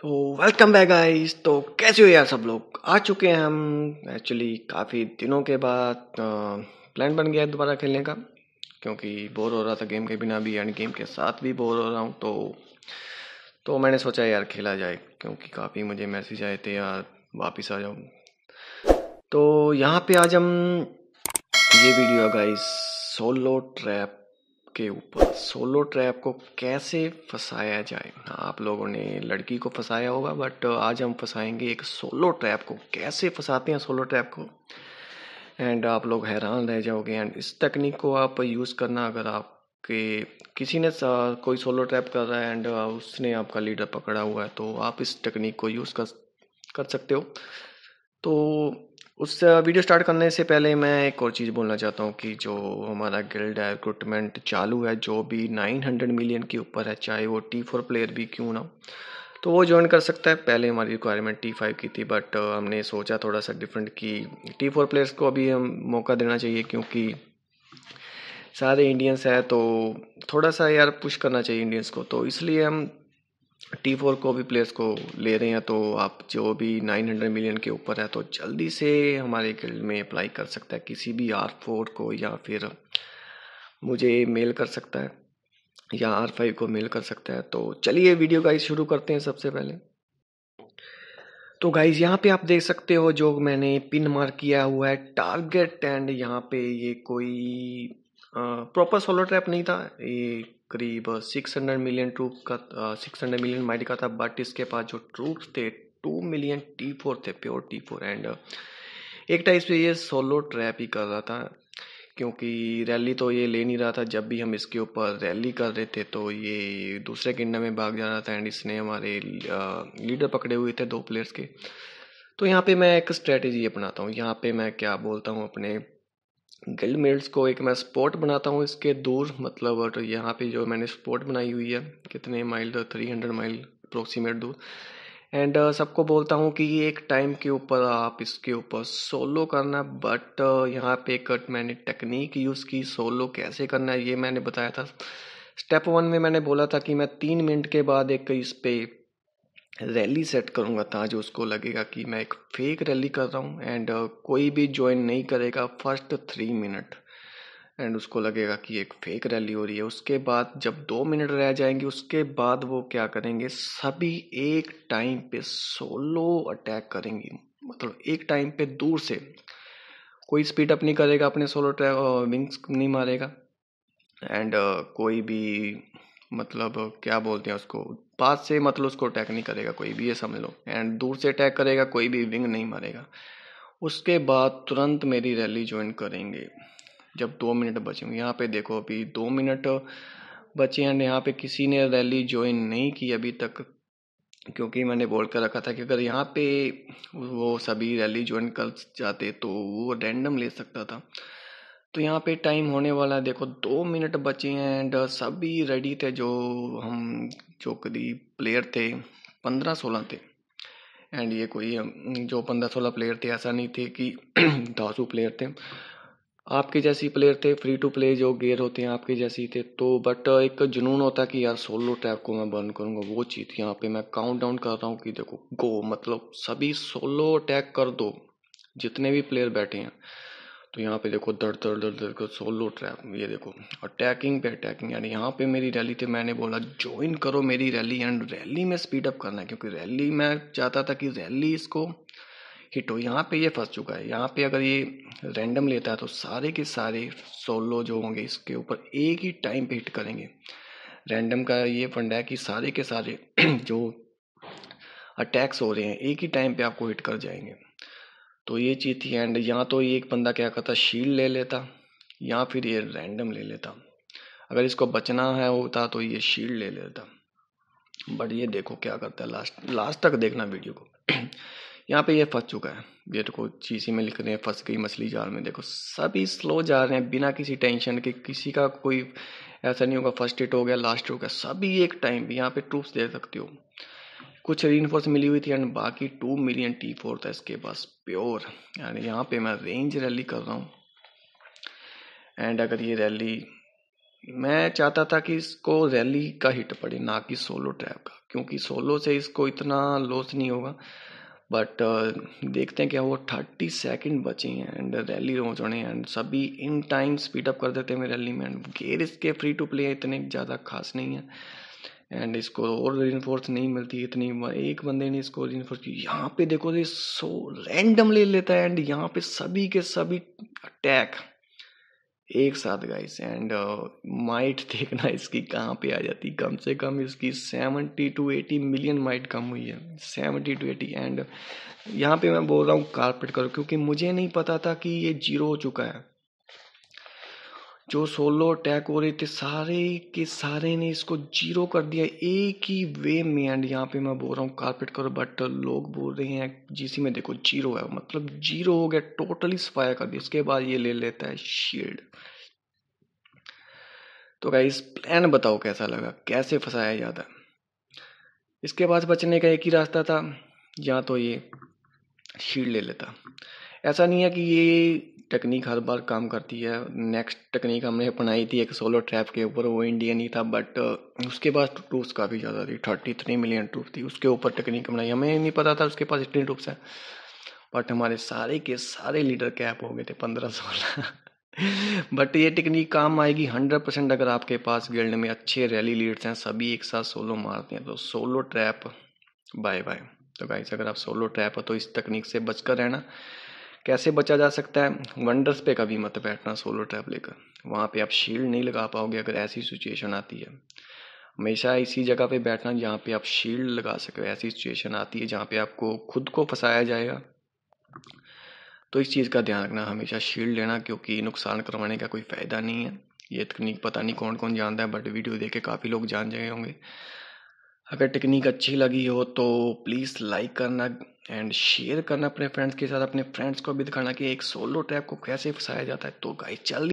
so welcome back guys तो कैसे हो यार सब लोग आ चुके हैं हम एक्चुअली काफ़ी दिनों के बाद प्लान बन गया है दोबारा खेलने का क्योंकि बोर हो रहा था गेम के बिना भी एंड गेम के साथ भी बोर हो रहा हूँ तो तो मैंने सोचा यार खेला जाए क्योंकि काफ़ी मुझे मैसेज आए थे यार वापस आ जाऊँ तो यहाँ पे आज हम ये वीडियो है गाइस सोलो ट्रैप के ऊपर सोलो ट्रैप को कैसे फंसाया जाए आप लोगों ने लड़की को फंसाया होगा बट आज हम फंसाएंगे एक सोलो ट्रैप को कैसे फंसाते हैं सोलो ट्रैप को एंड आप लोग हैरान रह जाओगे एंड इस तकनीक को आप यूज़ करना अगर आप कि किसी ने कोई सोलो ट्रैप कर रहा है एंड उसने आपका लीडर पकड़ा हुआ है तो आप इस टेक्निक को यूज़ कर कर सकते हो तो उस वीडियो स्टार्ट करने से पहले मैं एक और चीज़ बोलना चाहता हूँ कि जो हमारा गिल्ड है रिक्रूटमेंट चालू है जो भी 900 मिलियन के ऊपर है चाहे वो टी फोर प्लेयर भी क्यों ना हो तो वो ज्वाइन कर सकता है पहले हमारी रिक्वायरमेंट टी फाइव की थी बट हमने सोचा थोड़ा सा डिफरेंट कि टी फोर प्लेयर्स को अभी हम मौका देना चाहिए क्योंकि सारे इंडियंस हैं तो थोड़ा सा यार पुश करना चाहिए इंडियंस को तो इसलिए हम टी फोर को भी प्लेयर्स को ले रहे हैं तो आप जो भी नाइन हंड्रेड मिलियन के ऊपर है तो जल्दी से हमारे गिल्ड में अप्लाई कर सकता है किसी भी आर फोर को या फिर मुझे मेल कर सकता है या आर फाइव को मेल कर सकता है तो चलिए वीडियो गाइस शुरू करते हैं सबसे पहले तो गाइज यहाँ पे आप देख सकते हो जो मैंने पिन मार्क किया हुआ है टारगेट एंड यहाँ पे ये कोई प्रॉपर सोलो ट्रैप नहीं था ये करीब 600 मिलियन ट्रूप का सिक्स हंड्रेड मिलियन माइट का था बट इसके पास जो ट्रूप थे टू मिलियन टी फोर थे प्योर टी फोर एंड एक टाइप से ये सोलो ट्रैप ही कर रहा था क्योंकि रैली तो ये ले नहीं रहा था जब भी हम इसके ऊपर रैली कर रहे थे तो ये दूसरे किंडम में भाग जा रहा था एंड इसने हमारे लीडर पकड़े हुए थे दो प्लेयर्स के तो यहाँ पे मैं एक स्ट्रेटेजी अपनाता हूँ यहाँ पे मैं क्या बोलता हूँ अपने गिल्ड मेल्स को एक मैं स्पॉट बनाता हूँ इसके दूर मतलब और यहाँ पे जो मैंने स्पॉट बनाई हुई है कितने mile three hundred mile approximate दूर एंड uh, सबको बोलता हूँ कि ये एक टाइम के ऊपर आप इसके ऊपर सोलो करना बट uh, यहाँ पे कट मैंने टेक्निक यूज़ की सोलो कैसे करना है ये मैंने बताया था स्टेप वन में मैंने बोला था कि मैं तीन मिनट के बाद एक इस पर रैली सेट करूँगा था जो उसको लगेगा कि मैं एक फेक रैली कर रहा हूँ एंड uh, कोई भी ज्वाइन नहीं करेगा फर्स्ट थ्री मिनट एंड उसको लगेगा कि एक फेक रैली हो रही है उसके बाद जब दो मिनट रह जाएंगे उसके बाद वो क्या करेंगे सभी एक टाइम पे सोलो अटैक करेंगे मतलब एक टाइम पे दूर से कोई स्पीड अप नहीं करेगा अपने सोलो ट्रैक विंग्स नहीं मारेगा एंड uh, कोई भी मतलब क्या बोलते हैं उसको पास से मतलब उसको अटैक नहीं करेगा कोई भी ये समझ लो एंड दूर से अटैक करेगा कोई भी विंग नहीं मारेगा उसके बाद तुरंत मेरी रैली ज्वाइन करेंगे जब दो मिनट बचेंगे यहाँ पे देखो अभी दो मिनट बचे हैं यहाँ पे किसी ने रैली ज्वाइन नहीं की अभी तक क्योंकि मैंने बोल कर रखा था कि अगर यहाँ पे वो सभी रैली ज्वाइन कर जाते तो वो रैंडम ले सकता था तो यहाँ पे टाइम होने वाला है देखो दो मिनट बचे हैं एंड सभी रेडी थे जो हम जो कभी प्लेयर थे पंद्रह सोलह थे एंड ये कोई जो पंद्रह सोलह प्लेयर थे ऐसा नहीं थे कि धासू प्लेयर थे आपके जैसे प्लेयर थे फ्री टू प्ले जो गेयर होते हैं आपके जैसे थे तो बट एक जुनून होता है कि यार सोलो टैप को मैं बर्न करूँगा वो चीज़ यहाँ पे मैं काउंट डाउन कर रहा हूँ कि देखो गो मतलब सभी सोलो अटैक कर दो जितने भी प्लेयर बैठे हैं तो यहाँ पे देखो दर दर दर दर कर सोलो ट्रैप ये देखो और पे अटैकिंग यानी यहाँ पे मेरी रैली थी मैंने बोला ज्वाइन करो मेरी रैली एंड रैली में स्पीड अप करना है क्योंकि रैली मैं चाहता था कि रैली इसको हिट हो यहाँ पे ये फंस चुका है यहाँ पे अगर ये रैंडम लेता है तो सारे के सारे सोलो जो होंगे इसके ऊपर एक ही टाइम पे हिट करेंगे रैंडम का ये फंड है कि सारे के सारे जो अटैक्स हो रहे हैं एक ही टाइम पे आपको हिट कर जाएंगे तो ये चीज़ थी एंड या तो ये एक बंदा क्या करता शील्ड ले लेता या फिर ये रैंडम ले लेता अगर इसको बचना है होता तो ये शील्ड ले लेता बट ये देखो क्या करता है लास्ट लास्ट तक देखना वीडियो को यहाँ पे ये फंस चुका है ये देखो ही में लिख रहे हैं फंस गई मछली जाल में देखो सभी स्लो जा रहे हैं बिना किसी टेंशन के किसी का कोई ऐसा नहीं होगा फर्स्ट एड हो गया लास्ट हो गया सभी एक टाइम यहाँ पे ट्रूप्स दे सकते हो कुछ री मिली हुई थी एंड बाकी टू मिलियन टी फोर था इसके पास प्योर एंड यहाँ पे मैं रेंज रैली कर रहा हूँ एंड अगर ये रैली मैं चाहता था कि इसको रैली का हिट पड़े ना कि सोलो ट्रैप का क्योंकि सोलो से इसको इतना लॉस नहीं होगा बट uh, देखते हैं क्या वो थर्टी सेकेंड बचे हैं एंड रैली रोज होने एंड सभी इन टाइम स्पीडअप कर देते हैं रैली में एंड गेयर इसके फ्री टू प्ले इतने ज़्यादा खास नहीं है एंड इसको और रीनफोर्स नहीं मिलती इतनी एक बंदे ने इसको रीनफोर्स की यहाँ पे देखो ये सो रैंडम ले लेता है एंड यहाँ पे सभी के सभी अटैक एक साथ गाइस एंड माइट देखना इसकी कहाँ पे आ जाती कम से कम इसकी seventy two eighty million might कम हुई है सेवेंटी टू एटी एंड यहाँ पे मैं बोल रहा हूँ कारपेट करो क्योंकि मुझे नहीं पता था कि ये जीरो हो चुका है जो सोलो अटैक हो रहे थे सारे के सारे ने इसको जीरो कर दिया एक ही वे में एंड यहाँ पे मैं बोल रहा हूँ कारपेट करो बट लोग बोल रहे हैं जीसी में देखो जीरो है मतलब जीरो हो गया टोटली सफाया कर दिया उसके बाद ये ले लेता है शील्ड तो क्या इस प्लान बताओ कैसा लगा कैसे फंसाया जाता इसके बाद बचने का एक ही रास्ता था या तो ये शील्ड ले लेता ऐसा नहीं है कि ये टेक्निक हर बार काम करती है नेक्स्ट टेक्निक हमने अपनाई थी एक सोलो ट्रैप के ऊपर वो इंडियन ही था बट उसके पास ट्रूप्स काफ़ी ज़्यादा थी थर्टी थ्री मिलियन ट्रूप थी उसके ऊपर टेक्निक अपनाई हमें नहीं पता था उसके पास इतनी ट्रूप्स हैं बट हमारे सारे के सारे लीडर कैप हो गए थे पंद्रह सोलह बट ये टेक्निक काम आएगी हंड्रेड परसेंट अगर आपके पास गिल्ड में अच्छे रैली लीड्स हैं सभी एक साथ सोलो मारते हैं तो सोलो ट्रैप बाय बाय तो गाइस अगर आप सोलो ट्रैप हो तो इस तकनीक से बचकर रहना कैसे बचा जा सकता है वंडर्स पे कभी मत बैठना सोलो ट्रैप लेकर वहाँ पे आप शील्ड नहीं लगा पाओगे अगर ऐसी सिचुएशन आती है हमेशा इसी जगह पे बैठना जहाँ पे आप शील्ड लगा सको ऐसी सिचुएशन आती है जहाँ पे आपको खुद को फंसाया जाएगा तो इस चीज़ का ध्यान रखना हमेशा शील्ड लेना क्योंकि नुकसान करवाने का कोई फ़ायदा नहीं है ये तकनीक पता नहीं कौन कौन जानता है बट वीडियो देख के काफ़ी लोग जान जाए होंगे अगर टेक्निक अच्छी लगी हो तो प्लीज़ लाइक करना एंड शेयर करना अपने फ्रेंड्स के साथ अपने फ्रेंड्स को भी दिखाना कि एक सोलो ट्रैप को कैसे फंसाया जाता है तो गाइस चल